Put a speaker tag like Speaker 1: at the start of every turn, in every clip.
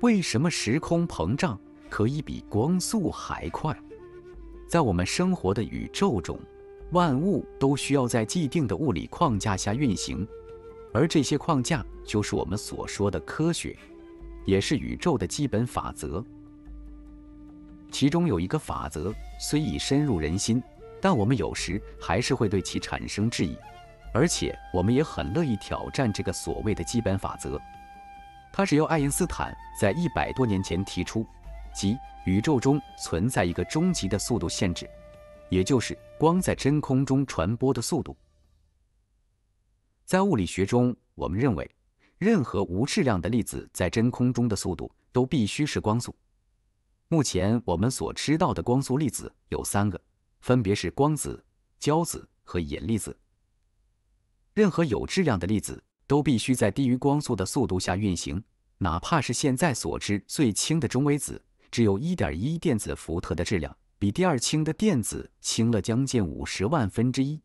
Speaker 1: 为什么时空膨胀可以比光速还快？在我们生活的宇宙中，万物都需要在既定的物理框架下运行，而这些框架就是我们所说的科学，也是宇宙的基本法则。其中有一个法则虽已深入人心，但我们有时还是会对其产生质疑，而且我们也很乐意挑战这个所谓的基本法则。它是由爱因斯坦在一百多年前提出，即宇宙中存在一个终极的速度限制，也就是光在真空中传播的速度。在物理学中，我们认为任何无质量的粒子在真空中的速度都必须是光速。目前我们所知道的光速粒子有三个，分别是光子、胶子和引力子。任何有质量的粒子。都必须在低于光速的速度下运行。哪怕是现在所知最轻的中微子，只有一点一电子伏特的质量，比第二轻的电子轻了将近五十万分之一，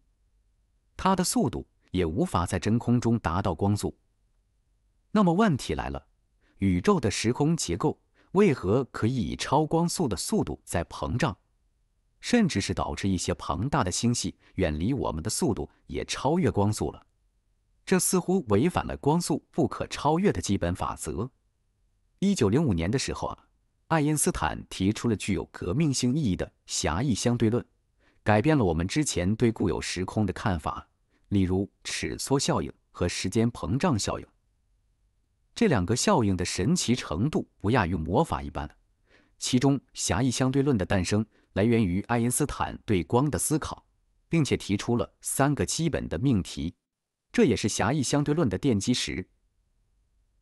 Speaker 1: 它的速度也无法在真空中达到光速。那么问题来了，宇宙的时空结构为何可以以超光速的速度在膨胀，甚至是导致一些庞大的星系远离我们的速度也超越光速了？这似乎违反了光速不可超越的基本法则。一九零五年的时候啊，爱因斯坦提出了具有革命性意义的狭义相对论，改变了我们之前对固有时空的看法。例如，尺缩效应和时间膨胀效应，这两个效应的神奇程度不亚于魔法一般。其中，狭义相对论的诞生来源于爱因斯坦对光的思考，并且提出了三个基本的命题。这也是狭义相对论的奠基石。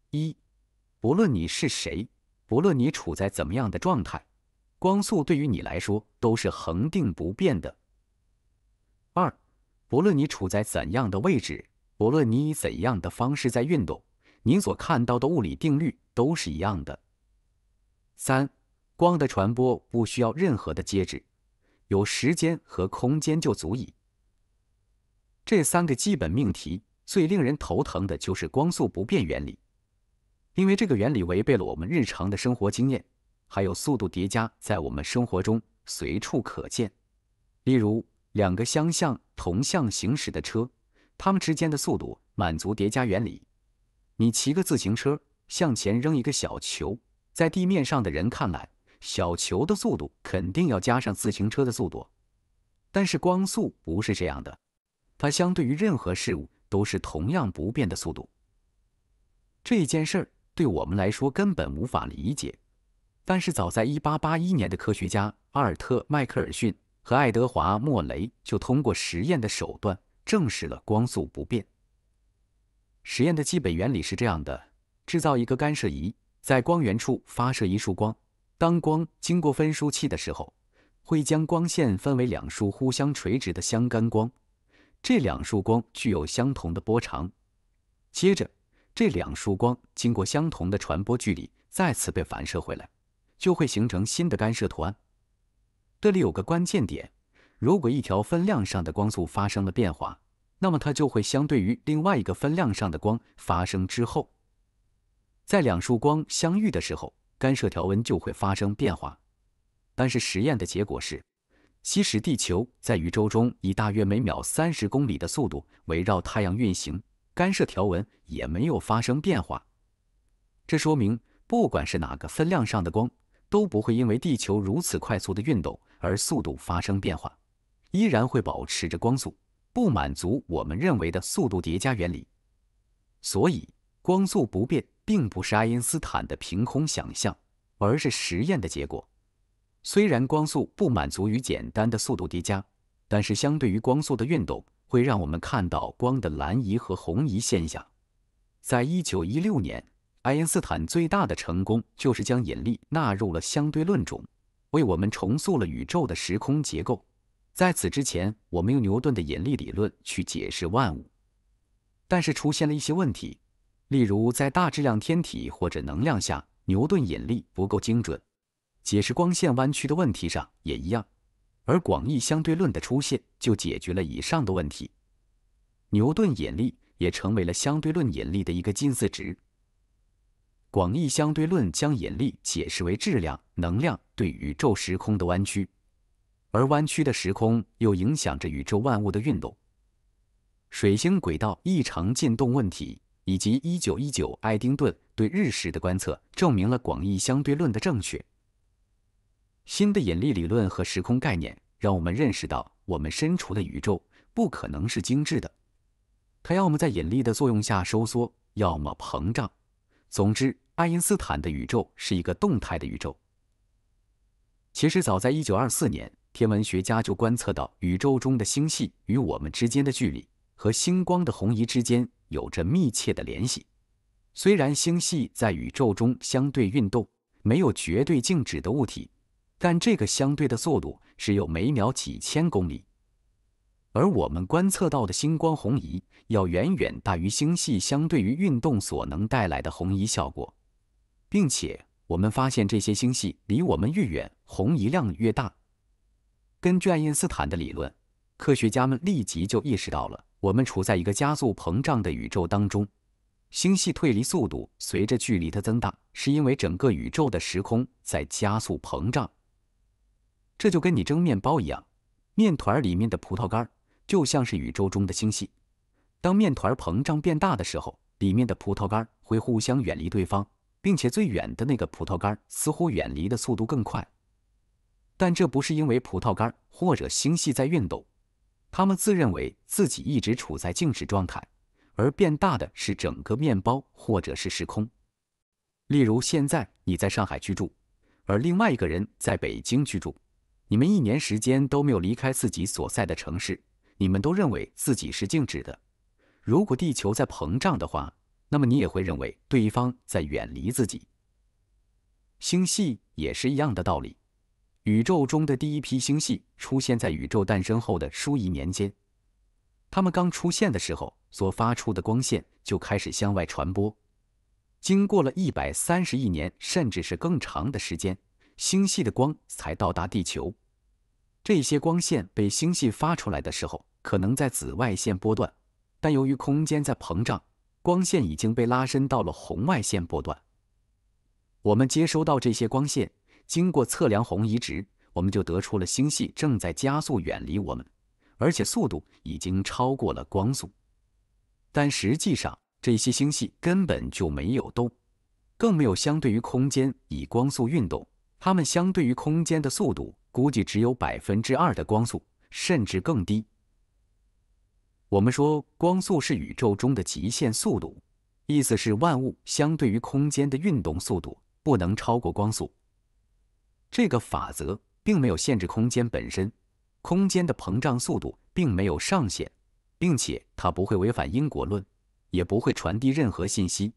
Speaker 1: 一，不论你是谁，不论你处在怎么样的状态，光速对于你来说都是恒定不变的。二，不论你处在怎样的位置，不论你以怎样的方式在运动，你所看到的物理定律都是一样的。三，光的传播不需要任何的介质，有时间和空间就足以。这三个基本命题。最令人头疼的就是光速不变原理，因为这个原理违背了我们日常的生活经验，还有速度叠加在我们生活中随处可见。例如，两个相向同向行驶的车，它们之间的速度满足叠加原理。你骑个自行车向前扔一个小球，在地面上的人看来，小球的速度肯定要加上自行车的速度。但是光速不是这样的，它相对于任何事物。都是同样不变的速度。这件事儿对我们来说根本无法理解，但是早在1881年的科学家阿尔特·迈克尔逊和爱德华·莫雷就通过实验的手段证实了光速不变。实验的基本原理是这样的：制造一个干涉仪，在光源处发射一束光，当光经过分束器的时候，会将光线分为两束互相垂直的相干光。这两束光具有相同的波长，接着这两束光经过相同的传播距离，再次被反射回来，就会形成新的干涉图案。这里有个关键点：如果一条分量上的光速发生了变化，那么它就会相对于另外一个分量上的光发生之后，在两束光相遇的时候，干涉条纹就会发生变化。但是实验的结果是。即使地球在宇宙中以大约每秒三十公里的速度围绕太阳运行，干涉条纹也没有发生变化。这说明，不管是哪个分量上的光，都不会因为地球如此快速的运动而速度发生变化，依然会保持着光速，不满足我们认为的速度叠加原理。所以，光速不变并不是爱因斯坦的凭空想象，而是实验的结果。虽然光速不满足于简单的速度叠加，但是相对于光速的运动，会让我们看到光的蓝移和红移现象。在一九一六年，爱因斯坦最大的成功就是将引力纳入了相对论中，为我们重塑了宇宙的时空结构。在此之前，我们用牛顿的引力理论去解释万物，但是出现了一些问题，例如在大质量天体或者能量下，牛顿引力不够精准。解释光线弯曲的问题上也一样，而广义相对论的出现就解决了以上的问题。牛顿引力也成为了相对论引力的一个近似值。广义相对论将引力解释为质量、能量对宇宙时空的弯曲，而弯曲的时空又影响着宇宙万物的运动。水星轨道异常进动问题以及一九一九爱丁顿对日食的观测，证明了广义相对论的正确。新的引力理论和时空概念让我们认识到，我们身处的宇宙不可能是精致的，它要么在引力的作用下收缩，要么膨胀。总之，爱因斯坦的宇宙是一个动态的宇宙。其实，早在一九二四年，天文学家就观测到宇宙中的星系与我们之间的距离和星光的红移之间有着密切的联系。虽然星系在宇宙中相对运动，没有绝对静止的物体。但这个相对的速度只有每秒几千公里，而我们观测到的星光红移要远远大于星系相对于运动所能带来的红移效果，并且我们发现这些星系离我们越远，红移量越大。根据爱因斯坦的理论，科学家们立即就意识到了，我们处在一个加速膨胀的宇宙当中，星系退离速度随着距离的增大，是因为整个宇宙的时空在加速膨胀。这就跟你蒸面包一样，面团儿里面的葡萄干就像是宇宙中的星系。当面团膨胀变大的时候，里面的葡萄干会互相远离对方，并且最远的那个葡萄干似乎远离的速度更快。但这不是因为葡萄干或者星系在运动，它们自认为自己一直处在静止状态，而变大的是整个面包或者是时空。例如，现在你在上海居住，而另外一个人在北京居住。你们一年时间都没有离开自己所在的城市，你们都认为自己是静止的。如果地球在膨胀的话，那么你也会认为对方在远离自己。星系也是一样的道理。宇宙中的第一批星系出现在宇宙诞生后的数亿年间，它们刚出现的时候所发出的光线就开始向外传播。经过了一百三十亿年，甚至是更长的时间，星系的光才到达地球。这些光线被星系发出来的时候，可能在紫外线波段，但由于空间在膨胀，光线已经被拉伸到了红外线波段。我们接收到这些光线，经过测量红移值，我们就得出了星系正在加速远离我们，而且速度已经超过了光速。但实际上，这些星系根本就没有动，更没有相对于空间以光速运动。它们相对于空间的速度。估计只有百分之二的光速，甚至更低。我们说光速是宇宙中的极限速度，意思是万物相对于空间的运动速度不能超过光速。这个法则并没有限制空间本身，空间的膨胀速度并没有上限，并且它不会违反因果论，也不会传递任何信息。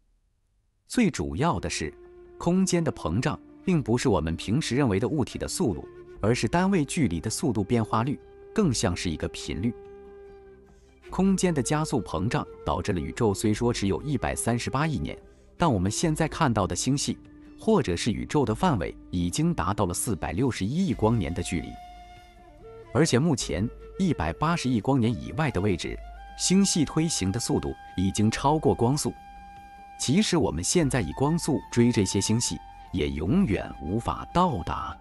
Speaker 1: 最主要的是，空间的膨胀并不是我们平时认为的物体的速度。而是单位距离的速度变化率，更像是一个频率。空间的加速膨胀导致了宇宙，虽说只有一百三十八亿年，但我们现在看到的星系，或者是宇宙的范围，已经达到了四百六十一亿光年的距离。而且目前一百八十亿光年以外的位置，星系推行的速度已经超过光速，即使我们现在以光速追这些星系，也永远无法到达。